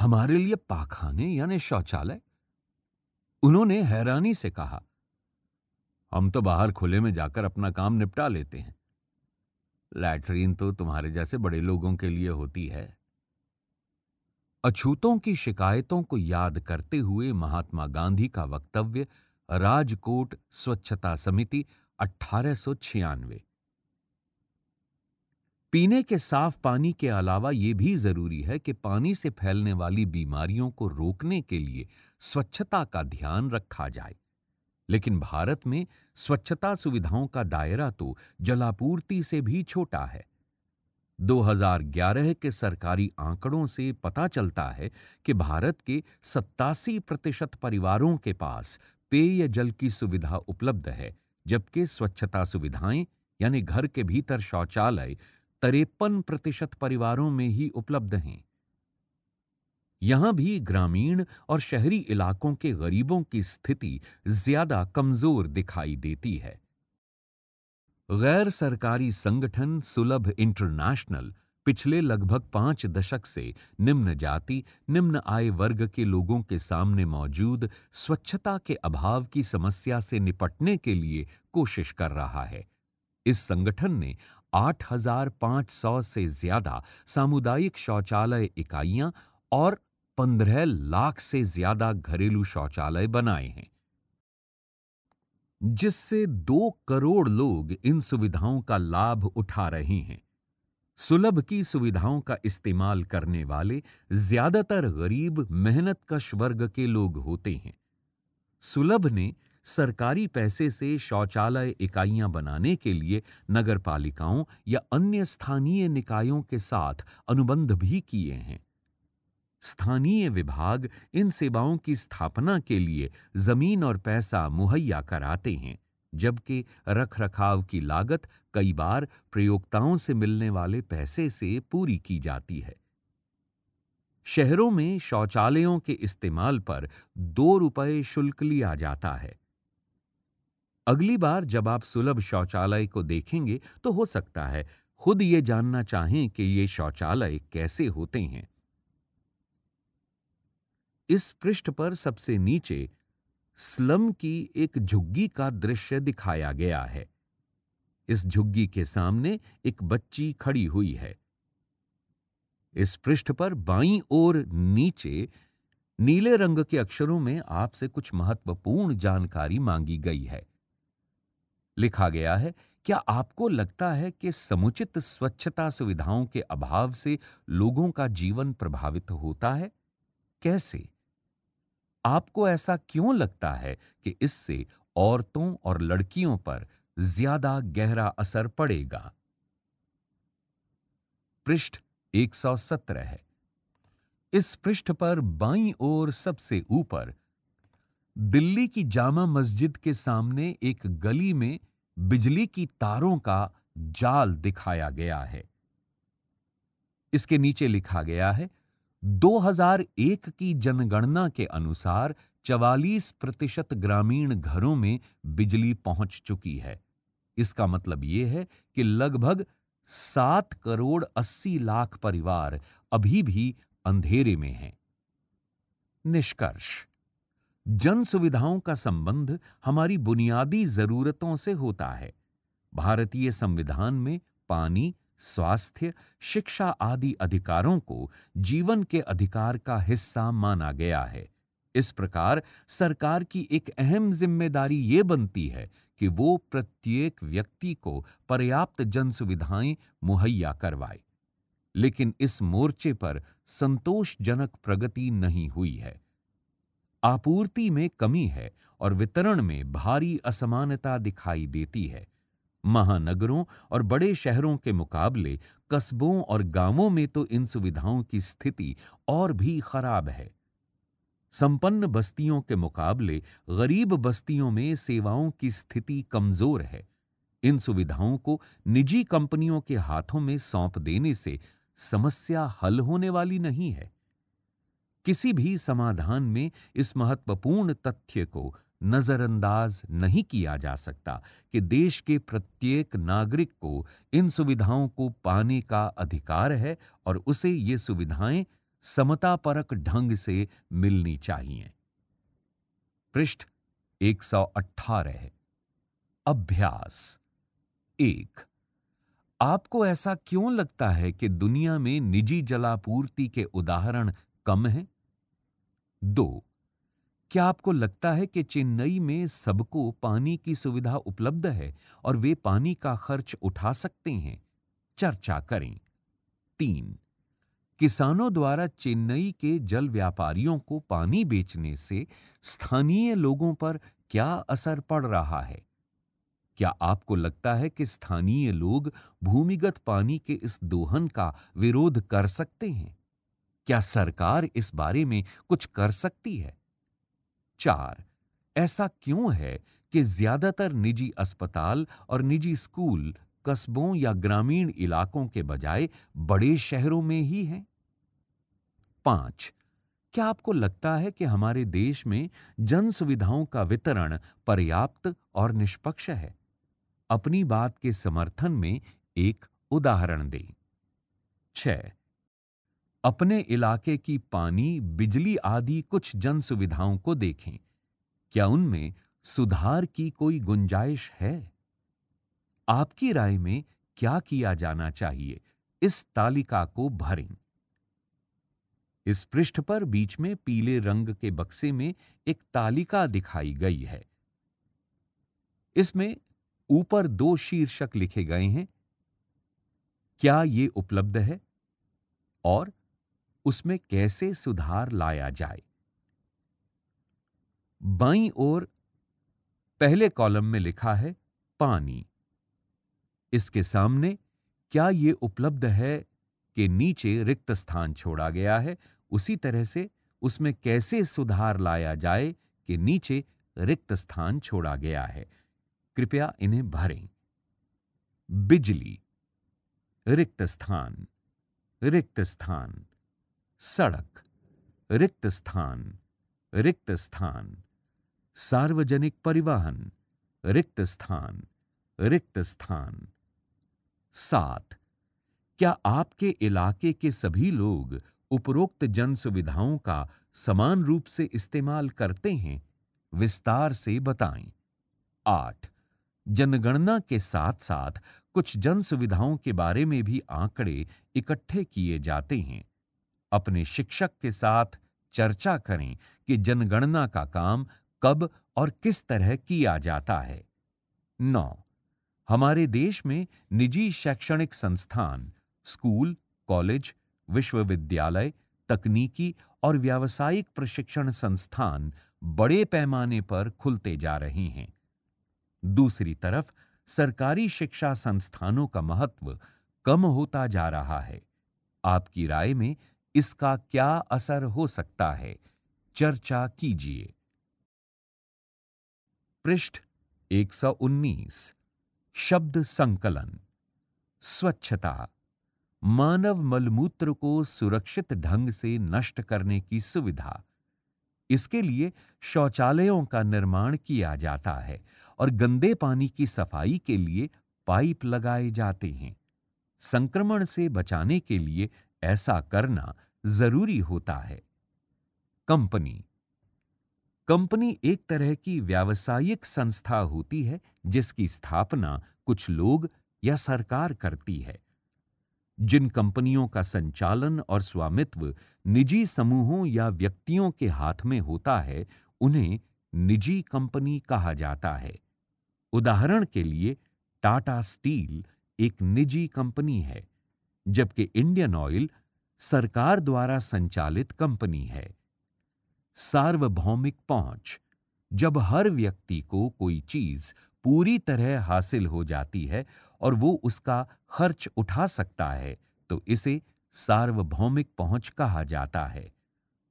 हमारे लिए पाखाने यानी शौचालय उन्होंने हैरानी से कहा हम तो बाहर खुले में जाकर अपना काम निपटा लेते हैं लैटरीन तो तुम्हारे जैसे बड़े लोगों के लिए होती है अछूतों की शिकायतों को याद करते हुए महात्मा गांधी का वक्तव्य राजकोट स्वच्छता समिति अठारह पीने के साफ पानी के अलावा ये भी जरूरी है कि पानी से फैलने वाली बीमारियों को रोकने के लिए स्वच्छता का ध्यान रखा जाए लेकिन भारत में स्वच्छता सुविधाओं का दायरा तो जलापूर्ति से भी छोटा है 2011 के सरकारी आंकड़ों से पता चलता है कि भारत के सत्तासी प्रतिशत परिवारों के पास पेय जल की सुविधा उपलब्ध है जबकि स्वच्छता सुविधाएं यानी घर के भीतर शौचालय तिरपन प्रतिशत परिवारों में ही उपलब्ध हैं यहां भी ग्रामीण और शहरी इलाकों के गरीबों की स्थिति ज्यादा कमजोर दिखाई देती है गैर सरकारी संगठन सुलभ इंटरनेशनल पिछले लगभग पांच दशक से निम्न जाति निम्न आय वर्ग के लोगों के सामने मौजूद स्वच्छता के अभाव की समस्या से निपटने के लिए कोशिश कर रहा है इस संगठन ने 8,500 से ज्यादा सामुदायिक शौचालय इकाइयां और पंद्रह लाख से ज्यादा घरेलू शौचालय बनाए हैं जिससे दो करोड़ लोग इन सुविधाओं का लाभ उठा रहे हैं सुलभ की सुविधाओं का इस्तेमाल करने वाले ज्यादातर गरीब मेहनत कश वर्ग के लोग होते हैं सुलभ ने सरकारी पैसे से शौचालय इकाइयां बनाने के लिए नगरपालिकाओं या अन्य स्थानीय निकायों के साथ अनुबंध भी किए हैं स्थानीय विभाग इन सेवाओं की स्थापना के लिए जमीन और पैसा मुहैया कराते हैं जबकि रखरखाव की लागत कई बार प्रयोक्ताओं से मिलने वाले पैसे से पूरी की जाती है शहरों में शौचालयों के इस्तेमाल पर दो रुपये शुल्क लिया जाता है अगली बार जब आप सुलभ शौचालय को देखेंगे तो हो सकता है खुद ये जानना चाहें कि ये शौचालय कैसे होते हैं इस पृष्ठ पर सबसे नीचे स्लम की एक झुग्गी का दृश्य दिखाया गया है इस झुग्गी के सामने एक बच्ची खड़ी हुई है इस पृष्ठ पर बाई ओर नीचे नीले रंग के अक्षरों में आपसे कुछ महत्वपूर्ण जानकारी मांगी गई है लिखा गया है क्या आपको लगता है कि समुचित स्वच्छता सुविधाओं के अभाव से लोगों का जीवन प्रभावित होता है कैसे आपको ऐसा क्यों लगता है कि इससे औरतों और लड़कियों पर ज्यादा गहरा असर पड़ेगा पृष्ठ 117 है इस पृष्ठ पर बाई ओर सबसे ऊपर दिल्ली की जामा मस्जिद के सामने एक गली में बिजली की तारों का जाल दिखाया गया है इसके नीचे लिखा गया है 2001 की जनगणना के अनुसार 44 प्रतिशत ग्रामीण घरों में बिजली पहुंच चुकी है इसका मतलब यह है कि लगभग सात करोड़ अस्सी लाख परिवार अभी भी अंधेरे में हैं निष्कर्ष जन सुविधाओं का संबंध हमारी बुनियादी जरूरतों से होता है भारतीय संविधान में पानी स्वास्थ्य शिक्षा आदि अधिकारों को जीवन के अधिकार का हिस्सा माना गया है इस प्रकार सरकार की एक अहम जिम्मेदारी ये बनती है कि वो प्रत्येक व्यक्ति को पर्याप्त जन सुविधाएं मुहैया करवाए लेकिन इस मोर्चे पर संतोषजनक प्रगति नहीं हुई है आपूर्ति में कमी है और वितरण में भारी असमानता दिखाई देती है महानगरों और बड़े शहरों के मुकाबले कस्बों और गांवों में तो इन सुविधाओं की स्थिति और भी खराब है संपन्न बस्तियों के मुकाबले गरीब बस्तियों में सेवाओं की स्थिति कमजोर है इन सुविधाओं को निजी कंपनियों के हाथों में सौंप देने से समस्या हल होने वाली नहीं है किसी भी समाधान में इस महत्वपूर्ण तथ्य को नज़रअंदाज नहीं किया जा सकता कि देश के प्रत्येक नागरिक को इन सुविधाओं को पाने का अधिकार है और उसे ये सुविधाएं समतापरक ढंग से मिलनी चाहिए पृष्ठ 118 अभ्यास एक आपको ऐसा क्यों लगता है कि दुनिया में निजी जलापूर्ति के उदाहरण कम हैं? दो क्या आपको लगता है कि चेन्नई में सबको पानी की सुविधा उपलब्ध है और वे पानी का खर्च उठा सकते हैं चर्चा करें तीन किसानों द्वारा चेन्नई के जल व्यापारियों को पानी बेचने से स्थानीय लोगों पर क्या असर पड़ रहा है क्या आपको लगता है कि स्थानीय लोग भूमिगत पानी के इस दोहन का विरोध कर सकते हैं क्या सरकार इस बारे में कुछ कर सकती है चार ऐसा क्यों है कि ज्यादातर निजी अस्पताल और निजी स्कूल कस्बों या ग्रामीण इलाकों के बजाय बड़े शहरों में ही हैं पांच क्या आपको लगता है कि हमारे देश में जन सुविधाओं का वितरण पर्याप्त और निष्पक्ष है अपनी बात के समर्थन में एक उदाहरण दें छह अपने इलाके की पानी बिजली आदि कुछ जन सुविधाओं को देखें क्या उनमें सुधार की कोई गुंजाइश है आपकी राय में क्या किया जाना चाहिए इस तालिका को भरें इस पृष्ठ पर बीच में पीले रंग के बक्से में एक तालिका दिखाई गई है इसमें ऊपर दो शीर्षक लिखे गए हैं क्या ये उपलब्ध है और उसमें कैसे सुधार लाया जाए बाई ओर पहले कॉलम में लिखा है पानी इसके सामने क्या ये उपलब्ध है कि नीचे रिक्त स्थान छोड़ा गया है उसी तरह से उसमें कैसे सुधार लाया जाए कि नीचे रिक्त स्थान छोड़ा गया है कृपया इन्हें भरें बिजली रिक्त स्थान रिक्त स्थान सड़क रिक्त स्थान रिक्त स्थान सार्वजनिक परिवहन रिक्त स्थान रिक्त स्थान सात क्या आपके इलाके के सभी लोग उपरोक्त जन सुविधाओं का समान रूप से इस्तेमाल करते हैं विस्तार से बताएं आठ जनगणना के साथ साथ कुछ जन सुविधाओं के बारे में भी आंकड़े इकट्ठे किए जाते हैं अपने शिक्षक के साथ चर्चा करें कि जनगणना का काम कब और किस तरह किया जाता है नौ हमारे देश में निजी शैक्षणिक संस्थान स्कूल कॉलेज विश्वविद्यालय तकनीकी और व्यावसायिक प्रशिक्षण संस्थान बड़े पैमाने पर खुलते जा रहे हैं दूसरी तरफ सरकारी शिक्षा संस्थानों का महत्व कम होता जा रहा है आपकी राय में इसका क्या असर हो सकता है चर्चा कीजिए पृष्ठ 119 शब्द संकलन स्वच्छता मानव मलमूत्र को सुरक्षित ढंग से नष्ट करने की सुविधा इसके लिए शौचालयों का निर्माण किया जाता है और गंदे पानी की सफाई के लिए पाइप लगाए जाते हैं संक्रमण से बचाने के लिए ऐसा करना जरूरी होता है कंपनी कंपनी एक तरह की व्यावसायिक संस्था होती है जिसकी स्थापना कुछ लोग या सरकार करती है जिन कंपनियों का संचालन और स्वामित्व निजी समूहों या व्यक्तियों के हाथ में होता है उन्हें निजी कंपनी कहा जाता है उदाहरण के लिए टाटा स्टील एक निजी कंपनी है जबकि इंडियन ऑयल सरकार द्वारा संचालित कंपनी है सार्वभौमिक पहुंच जब हर व्यक्ति को कोई चीज पूरी तरह हासिल हो जाती है और वो उसका खर्च उठा सकता है तो इसे सार्वभौमिक पहुंच कहा जाता है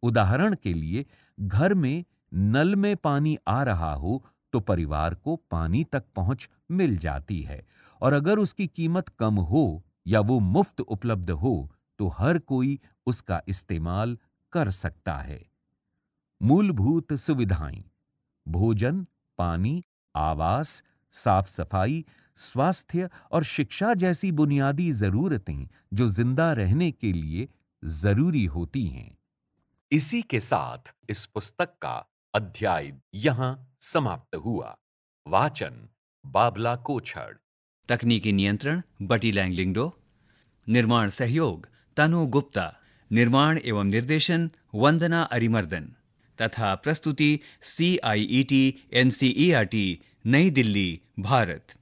उदाहरण के लिए घर में नल में पानी आ रहा हो तो परिवार को पानी तक पहुंच मिल जाती है और अगर उसकी कीमत कम हो या वो मुफ्त उपलब्ध हो तो हर कोई उसका इस्तेमाल कर सकता है मूलभूत सुविधाएं भोजन पानी आवास साफ सफाई स्वास्थ्य और शिक्षा जैसी बुनियादी जरूरतें जो जिंदा रहने के लिए जरूरी होती हैं इसी के साथ इस पुस्तक का अध्याय यहां समाप्त हुआ वाचन बाबला कोछड़ तकनीकी नियंत्रण बटी लैंगलिंगडो निर्माण सहयोग तनु गुप्ता निर्माण एवं निर्देशन वंदना अरिमर्दन तथा प्रस्तुति C I E T N C E R T नई दिल्ली भारत